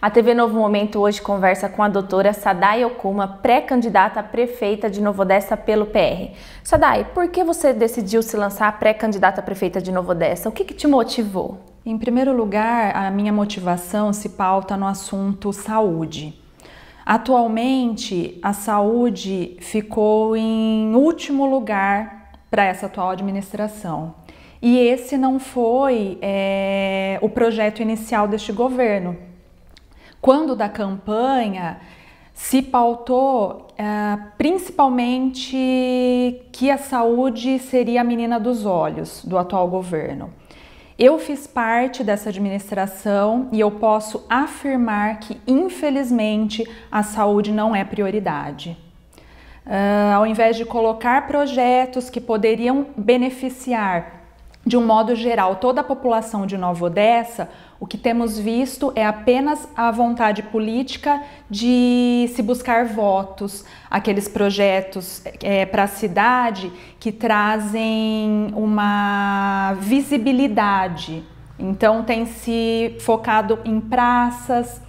A TV Novo Momento hoje conversa com a doutora Sadai Okuma, pré-candidata a prefeita de Novo Odessa pelo PR. Sadai, por que você decidiu se lançar pré-candidata a prefeita de Novo Odessa? O que, que te motivou? Em primeiro lugar, a minha motivação se pauta no assunto saúde. Atualmente, a saúde ficou em último lugar para essa atual administração. E esse não foi é, o projeto inicial deste governo quando da campanha, se pautou uh, principalmente que a saúde seria a menina dos olhos do atual governo. Eu fiz parte dessa administração e eu posso afirmar que, infelizmente, a saúde não é prioridade. Uh, ao invés de colocar projetos que poderiam beneficiar de um modo geral toda a população de Nova Odessa, o que temos visto é apenas a vontade política de se buscar votos, aqueles projetos é, para a cidade que trazem uma visibilidade. Então, tem se focado em praças,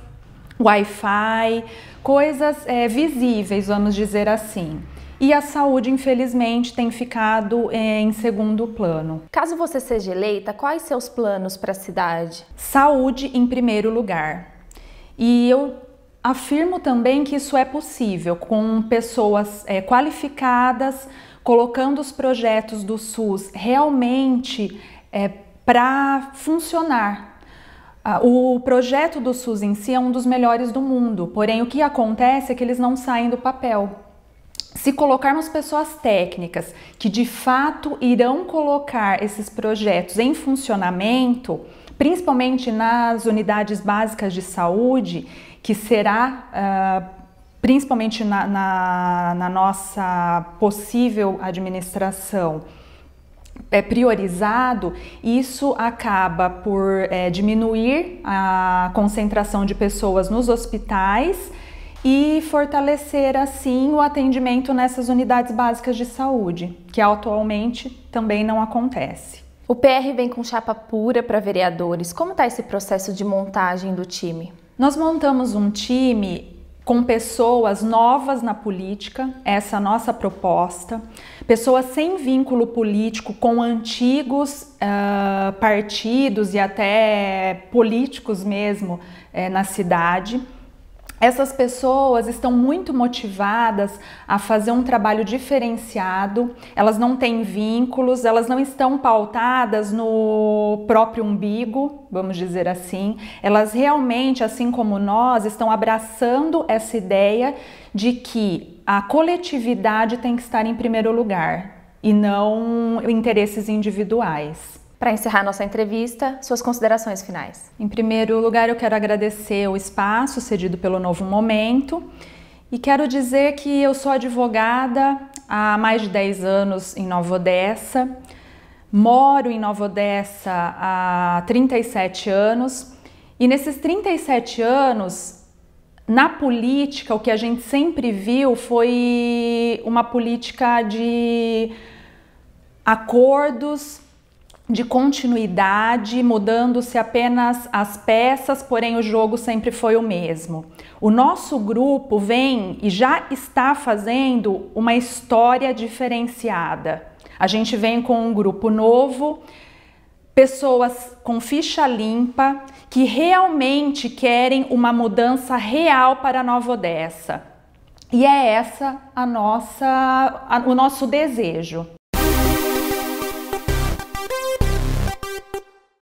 Wi-Fi, coisas é, visíveis, vamos dizer assim e a saúde, infelizmente, tem ficado é, em segundo plano. Caso você seja eleita, quais seus planos para a cidade? Saúde em primeiro lugar. E eu afirmo também que isso é possível com pessoas é, qualificadas, colocando os projetos do SUS realmente é, para funcionar, ah, o projeto do SUS em si é um dos melhores do mundo, porém o que acontece é que eles não saem do papel. Se colocarmos pessoas técnicas que de fato irão colocar esses projetos em funcionamento, principalmente nas unidades básicas de saúde, que será uh, principalmente na, na, na nossa possível administração é priorizado, isso acaba por é, diminuir a concentração de pessoas nos hospitais e fortalecer assim o atendimento nessas unidades básicas de saúde, que atualmente também não acontece. O PR vem com chapa pura para vereadores. Como está esse processo de montagem do time? Nós montamos um time com pessoas novas na política, essa é nossa proposta, pessoas sem vínculo político com antigos uh, partidos e até políticos mesmo uh, na cidade. Essas pessoas estão muito motivadas a fazer um trabalho diferenciado, elas não têm vínculos, elas não estão pautadas no próprio umbigo, vamos dizer assim. Elas realmente, assim como nós, estão abraçando essa ideia de que a coletividade tem que estar em primeiro lugar e não interesses individuais. Para encerrar nossa entrevista, suas considerações finais. Em primeiro lugar, eu quero agradecer o espaço cedido pelo Novo Momento e quero dizer que eu sou advogada há mais de 10 anos em Nova Odessa, moro em Nova Odessa há 37 anos e nesses 37 anos, na política, o que a gente sempre viu foi uma política de acordos de continuidade, mudando-se apenas as peças, porém o jogo sempre foi o mesmo. O nosso grupo vem e já está fazendo uma história diferenciada. A gente vem com um grupo novo, pessoas com ficha limpa que realmente querem uma mudança real para Nova Odessa. E é essa a nossa a, o nosso desejo.